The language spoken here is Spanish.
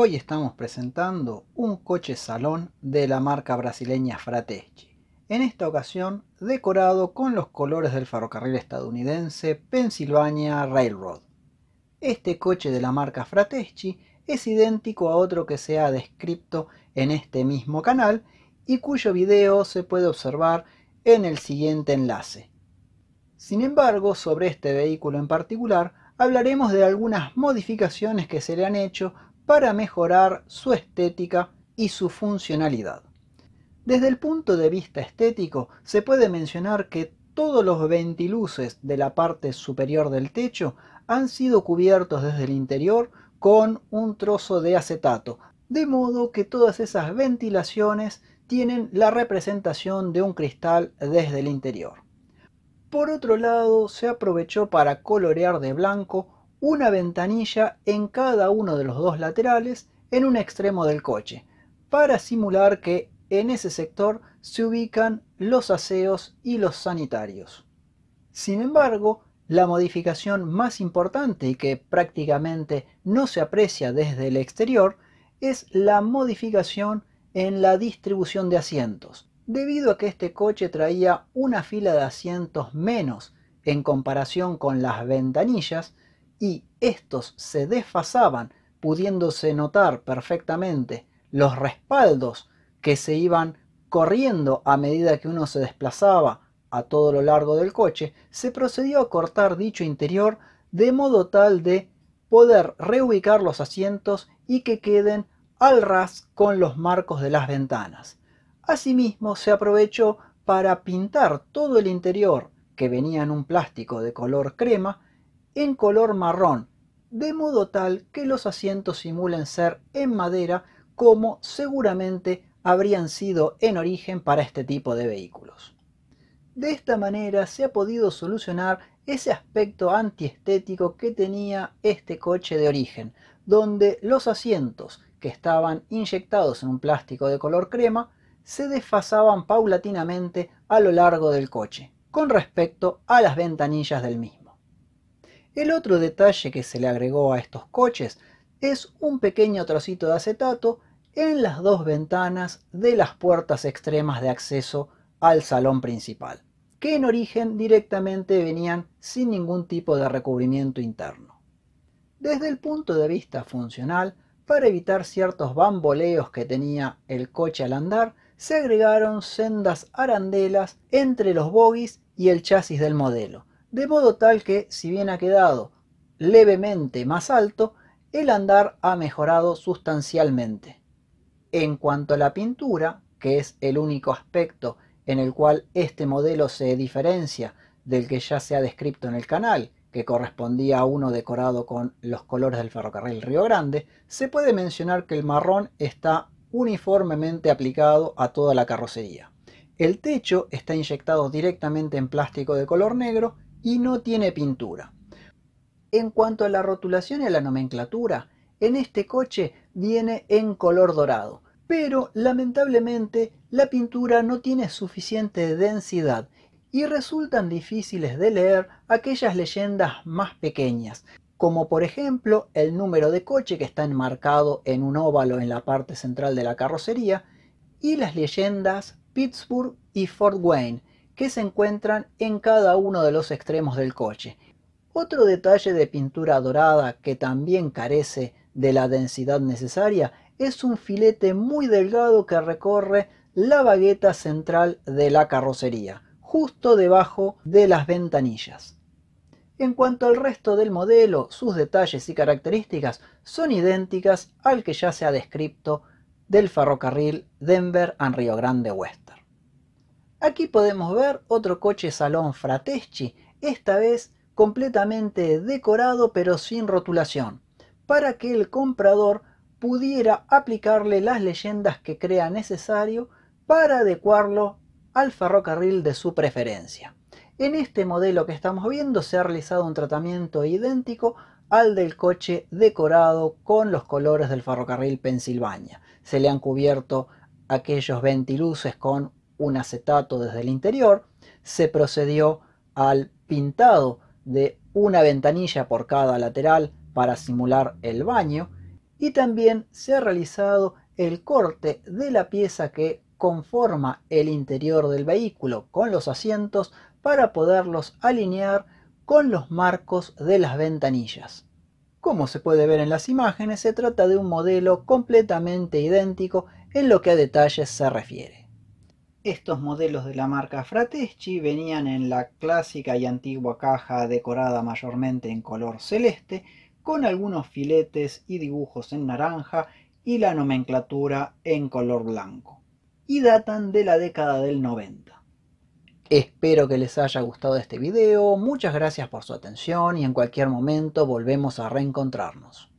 Hoy estamos presentando un coche salón de la marca brasileña Frateschi. En esta ocasión decorado con los colores del ferrocarril estadounidense Pennsylvania Railroad. Este coche de la marca Frateschi es idéntico a otro que se ha descrito en este mismo canal y cuyo video se puede observar en el siguiente enlace. Sin embargo, sobre este vehículo en particular hablaremos de algunas modificaciones que se le han hecho para mejorar su estética y su funcionalidad. Desde el punto de vista estético, se puede mencionar que todos los ventiluces de la parte superior del techo han sido cubiertos desde el interior con un trozo de acetato, de modo que todas esas ventilaciones tienen la representación de un cristal desde el interior. Por otro lado, se aprovechó para colorear de blanco una ventanilla en cada uno de los dos laterales en un extremo del coche, para simular que en ese sector se ubican los aseos y los sanitarios. Sin embargo, la modificación más importante y que prácticamente no se aprecia desde el exterior es la modificación en la distribución de asientos, debido a que este coche traía una fila de asientos menos en comparación con las ventanillas, y estos se desfasaban, pudiéndose notar perfectamente los respaldos que se iban corriendo a medida que uno se desplazaba a todo lo largo del coche, se procedió a cortar dicho interior de modo tal de poder reubicar los asientos y que queden al ras con los marcos de las ventanas. Asimismo, se aprovechó para pintar todo el interior, que venía en un plástico de color crema, en color marrón, de modo tal que los asientos simulen ser en madera como seguramente habrían sido en origen para este tipo de vehículos. De esta manera se ha podido solucionar ese aspecto antiestético que tenía este coche de origen, donde los asientos que estaban inyectados en un plástico de color crema se desfasaban paulatinamente a lo largo del coche, con respecto a las ventanillas del mismo. El otro detalle que se le agregó a estos coches es un pequeño trocito de acetato en las dos ventanas de las puertas extremas de acceso al salón principal, que en origen directamente venían sin ningún tipo de recubrimiento interno. Desde el punto de vista funcional, para evitar ciertos bamboleos que tenía el coche al andar, se agregaron sendas arandelas entre los bogies y el chasis del modelo, de modo tal que, si bien ha quedado levemente más alto, el andar ha mejorado sustancialmente. En cuanto a la pintura, que es el único aspecto en el cual este modelo se diferencia del que ya se ha descrito en el canal, que correspondía a uno decorado con los colores del ferrocarril Río Grande, se puede mencionar que el marrón está uniformemente aplicado a toda la carrocería. El techo está inyectado directamente en plástico de color negro y no tiene pintura. En cuanto a la rotulación y a la nomenclatura, en este coche viene en color dorado, pero lamentablemente la pintura no tiene suficiente densidad y resultan difíciles de leer aquellas leyendas más pequeñas, como por ejemplo el número de coche que está enmarcado en un óvalo en la parte central de la carrocería y las leyendas Pittsburgh y Fort Wayne, que se encuentran en cada uno de los extremos del coche. Otro detalle de pintura dorada que también carece de la densidad necesaria es un filete muy delgado que recorre la bagueta central de la carrocería, justo debajo de las ventanillas. En cuanto al resto del modelo, sus detalles y características son idénticas al que ya se ha descrito del ferrocarril Denver and Rio Grande West. Aquí podemos ver otro coche salón Frateschi, esta vez completamente decorado pero sin rotulación, para que el comprador pudiera aplicarle las leyendas que crea necesario para adecuarlo al ferrocarril de su preferencia. En este modelo que estamos viendo se ha realizado un tratamiento idéntico al del coche decorado con los colores del ferrocarril Pensilvania. Se le han cubierto aquellos ventiluces con un acetato desde el interior, se procedió al pintado de una ventanilla por cada lateral para simular el baño y también se ha realizado el corte de la pieza que conforma el interior del vehículo con los asientos para poderlos alinear con los marcos de las ventanillas. Como se puede ver en las imágenes, se trata de un modelo completamente idéntico en lo que a detalles se refiere. Estos modelos de la marca Frateschi venían en la clásica y antigua caja decorada mayormente en color celeste, con algunos filetes y dibujos en naranja y la nomenclatura en color blanco, y datan de la década del 90. Espero que les haya gustado este video, muchas gracias por su atención y en cualquier momento volvemos a reencontrarnos.